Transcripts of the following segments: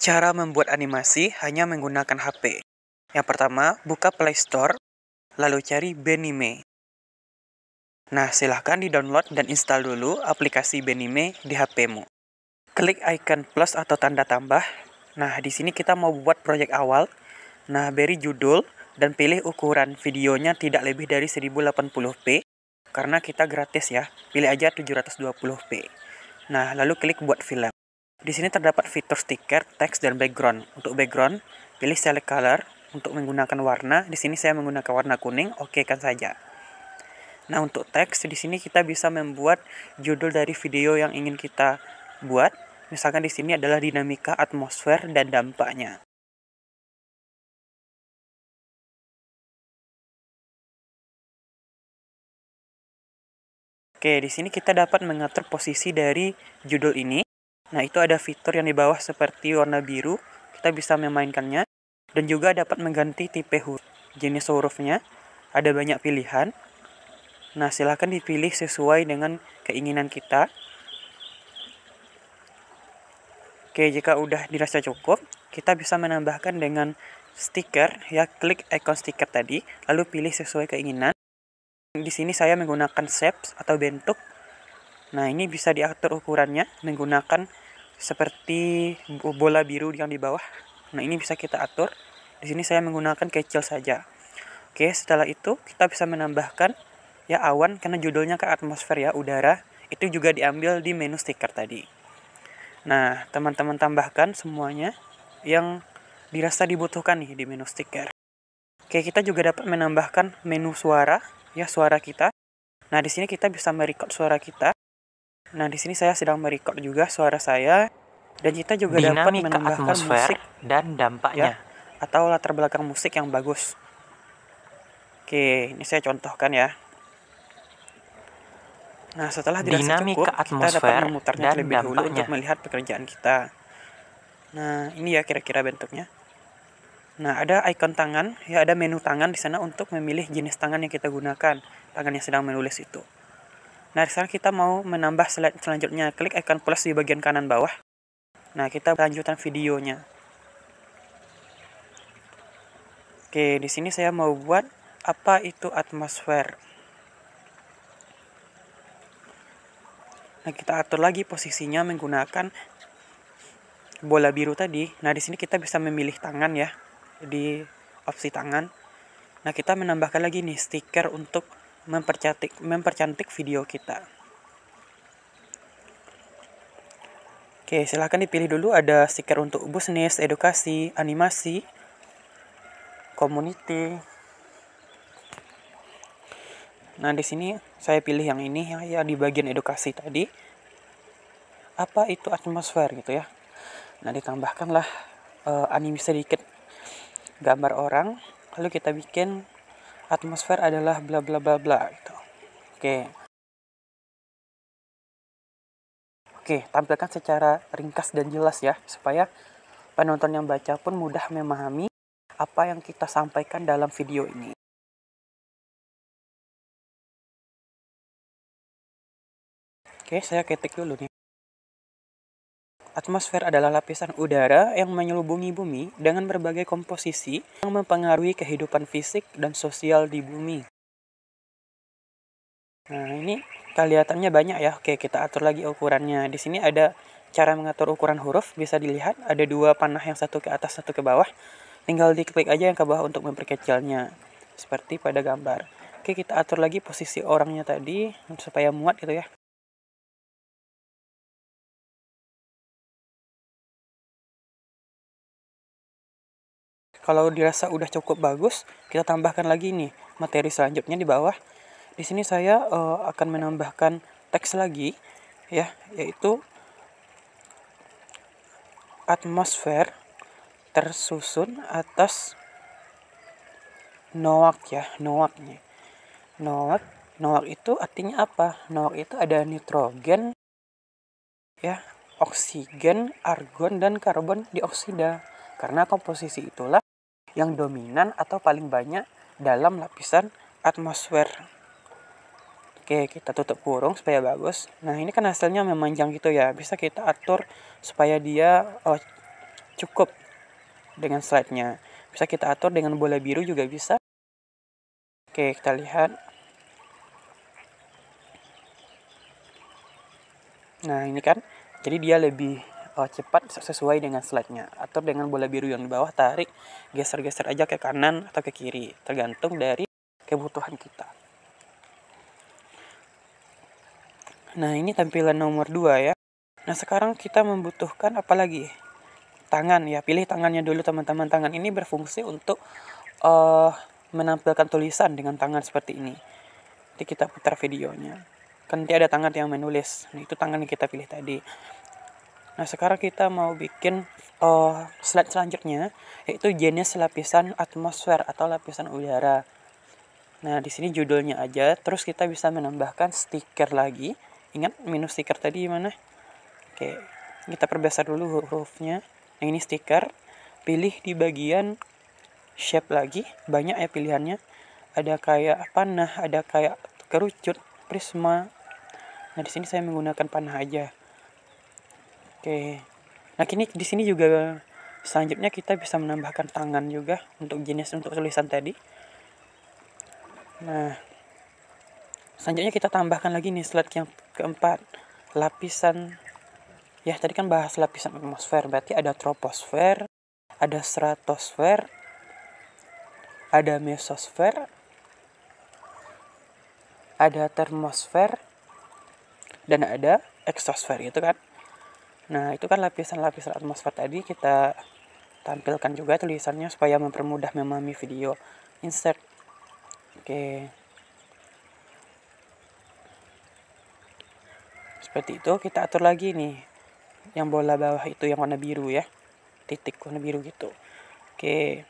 Cara membuat animasi hanya menggunakan HP. Yang pertama, buka Play Store, lalu cari Benime. Nah, silahkan di-download dan install dulu aplikasi Benime di HPmu. Klik icon plus atau tanda tambah. Nah, di sini kita mau buat proyek awal. Nah, beri judul dan pilih ukuran videonya tidak lebih dari 1080p karena kita gratis ya. Pilih aja 720p. Nah, lalu klik buat film. Di sini terdapat fitur stiker, teks, dan background. Untuk background, pilih select color. Untuk menggunakan warna, di sini saya menggunakan warna kuning, oke kan saja. Nah, untuk teks, di sini kita bisa membuat judul dari video yang ingin kita buat. Misalkan di sini adalah dinamika atmosfer dan dampaknya. Oke, di sini kita dapat mengatur posisi dari judul ini. Nah, itu ada fitur yang di bawah seperti warna biru, kita bisa memainkannya dan juga dapat mengganti tipe huruf, jenis hurufnya. Ada banyak pilihan. Nah, silahkan dipilih sesuai dengan keinginan kita. Oke, jika udah dirasa cukup, kita bisa menambahkan dengan stiker ya, klik icon stiker tadi, lalu pilih sesuai keinginan. Di sini saya menggunakan shapes atau bentuk. Nah, ini bisa diatur ukurannya menggunakan seperti bola biru yang di bawah. Nah, ini bisa kita atur. Di sini saya menggunakan kecil saja. Oke, setelah itu kita bisa menambahkan ya awan karena judulnya ke atmosfer ya, udara. Itu juga diambil di menu stiker tadi. Nah, teman-teman tambahkan semuanya yang dirasa dibutuhkan nih di menu stiker. Oke, kita juga dapat menambahkan menu suara ya suara kita. Nah, di sini kita bisa merekod suara kita. Nah, di sini saya sedang merekod juga suara saya dan kita juga Dinamika dapat menambahkan musik dan dampaknya ya, atau latar belakang musik yang bagus. Oke, ini saya contohkan ya. Nah, setelah dirasa cukup, kita dapat memutarnya lebih terlebih dampaknya. dulu untuk melihat pekerjaan kita. Nah, ini ya kira-kira bentuknya. Nah, ada icon tangan, ya ada menu tangan di sana untuk memilih jenis tangan yang kita gunakan, tangan yang sedang menulis itu. Nah, di sana kita mau menambah slide selanjutnya, klik icon plus di bagian kanan bawah. Nah, kita lanjutkan videonya. Oke, di sini saya mau buat apa itu atmosfer. Nah, kita atur lagi posisinya menggunakan bola biru tadi. Nah, di sini kita bisa memilih tangan ya di opsi tangan. Nah, kita menambahkan lagi nih stiker untuk mempercantik mempercantik video kita. Oke, silahkan dipilih dulu ada stiker untuk bisnis, edukasi, animasi, community. Nah, di sini saya pilih yang ini ya, ya di bagian edukasi tadi. Apa itu atmosfer gitu ya. Nah, ditambahkanlah uh, anime sedikit gambar orang lalu kita bikin atmosfer adalah bla bla bla bla gitu oke oke tampilkan secara ringkas dan jelas ya supaya penonton yang baca pun mudah memahami apa yang kita sampaikan dalam video ini oke saya ketik dulu nih Atmosfer adalah lapisan udara yang menyelubungi bumi dengan berbagai komposisi yang mempengaruhi kehidupan fisik dan sosial di bumi. Nah, ini kelihatannya banyak ya. Oke, kita atur lagi ukurannya. Di sini ada cara mengatur ukuran huruf, bisa dilihat ada dua panah yang satu ke atas, satu ke bawah. Tinggal diklik aja yang ke bawah untuk memperkecilnya. Seperti pada gambar. Oke, kita atur lagi posisi orangnya tadi supaya muat gitu ya. Kalau dirasa udah cukup bagus, kita tambahkan lagi nih materi selanjutnya di bawah. Di sini saya uh, akan menambahkan teks lagi ya, yaitu atmosfer tersusun atas noak ya, noak nih. Noak, noak itu artinya apa? Noak itu ada nitrogen ya, oksigen, argon, dan karbon dioksida. Karena komposisi itulah yang dominan atau paling banyak dalam lapisan atmosfer. Oke, kita tutup kurung supaya bagus. Nah, ini kan hasilnya memanjang gitu ya. Bisa kita atur supaya dia oh, cukup dengan slide-nya. Bisa kita atur dengan bola biru juga bisa. Oke, kita lihat. Nah, ini kan. Jadi dia lebih uh, cepat sesuai dengan slide-nya. atau dengan bola biru yang di bawah, tarik, geser-geser aja ke kanan atau ke kiri, tergantung dari kebutuhan kita. Nah, ini tampilan nomor 2 ya. Nah, sekarang kita membutuhkan apa lagi? Tangan ya, pilih tangannya dulu teman-teman. Tangan ini berfungsi untuk uh, menampilkan tulisan dengan tangan seperti ini. Nanti kita putar videonya kan nanti ada tangan yang menulis nah, itu tangan yang kita pilih tadi Nah sekarang kita mau bikin uh, slide selanjutnya yaitu jenis lapisan atmosfer atau lapisan udara. Nah di sini judulnya aja, terus kita bisa menambahkan stiker lagi. Ingat minus stiker tadi gimana? Oke, kita perbesar dulu hurufnya. Nah ini stiker, pilih di bagian shape lagi, banyak ya pilihannya. Ada kayak apa nah ada kayak kerucut, prisma. Nah di sini saya menggunakan panah aja. Oke. Nah, kini di sini juga selanjutnya kita bisa menambahkan tangan juga untuk jenis untuk tulisan tadi. Nah, selanjutnya kita tambahkan lagi nih slide yang keempat, lapisan ya tadi kan bahas lapisan atmosfer berarti ada troposfer, ada stratosfer, ada mesosfer, ada termosfer, dan ada eksosfer gitu kan. Nah, itu kan lapisan-lapisan atmosfer tadi kita tampilkan juga tulisannya supaya mempermudah memahami video. Insert. Oke. Seperti itu kita atur lagi nih. Yang bola bawah itu yang warna biru ya. Titik warna biru gitu. Oke.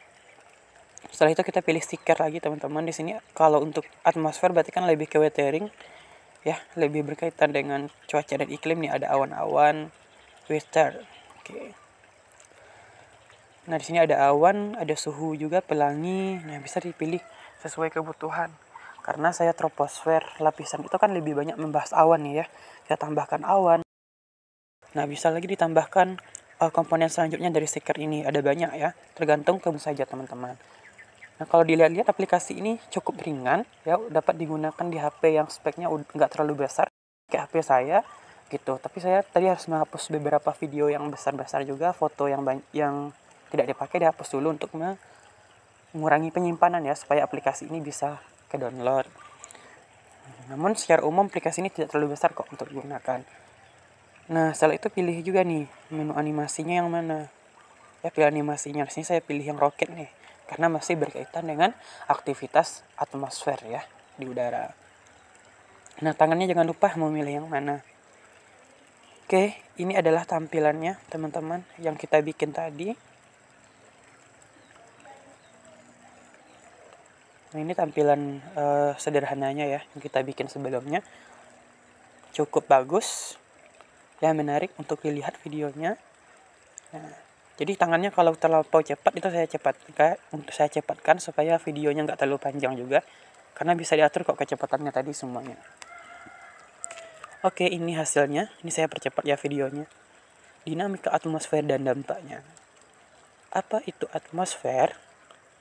Setelah itu kita pilih stiker lagi teman-teman. Di sini kalau untuk atmosfer berarti kan lebih ke weathering ya, lebih berkaitan dengan cuaca dan iklim nih ada awan-awan Twitter. Oke. Nah, di sini ada awan, ada suhu juga, pelangi. Nah, bisa dipilih sesuai kebutuhan. Karena saya troposfer lapisan itu kan lebih banyak membahas awan ya. Saya tambahkan awan. Nah, bisa lagi ditambahkan uh, komponen selanjutnya dari stiker ini. Ada banyak ya, tergantung kamu saja teman-teman. Nah, kalau dilihat-lihat aplikasi ini cukup ringan ya, dapat digunakan di HP yang speknya nggak terlalu besar. Kayak HP saya, gitu tapi saya tadi harus menghapus beberapa video yang besar-besar juga foto yang yang tidak dipakai dihapus dulu untuk mengurangi penyimpanan ya supaya aplikasi ini bisa ke download namun secara umum aplikasi ini tidak terlalu besar kok untuk digunakan nah setelah itu pilih juga nih menu animasinya yang mana ya pilih animasinya sini saya pilih yang roket nih karena masih berkaitan dengan aktivitas atmosfer ya di udara nah tangannya jangan lupa memilih yang mana Oke, ini adalah tampilannya teman-teman yang kita bikin tadi. Nah, ini tampilan uh, sederhananya ya yang kita bikin sebelumnya. Cukup bagus. Ya menarik untuk dilihat videonya. Nah, jadi tangannya kalau terlalu cepat itu saya cepat untuk saya cepatkan supaya videonya nggak terlalu panjang juga karena bisa diatur kok kecepatannya tadi semuanya. Oke, ini hasilnya. Ini saya percepat ya videonya. Dinamika atmosfer dan dampaknya. Apa itu atmosfer?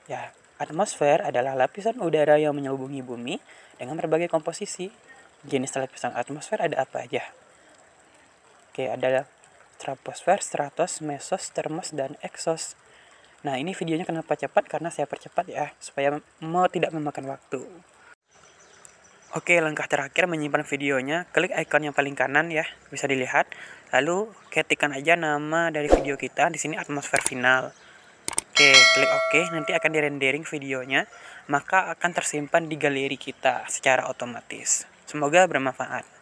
Ya, atmosfer adalah lapisan udara yang menyelubungi bumi dengan berbagai komposisi. Jenis lapisan atmosfer ada apa aja? Oke, ada troposfer, stratos, mesos, termos, dan eksos. Nah, ini videonya kenapa cepat? Karena saya percepat ya, supaya mau tidak memakan waktu. Oke, langkah terakhir menyimpan videonya, klik ikon yang paling kanan ya, bisa dilihat. Lalu ketikkan aja nama dari video kita, di sini atmosfer final. Oke, klik Oke nanti akan direndering videonya, maka akan tersimpan di galeri kita secara otomatis. Semoga bermanfaat.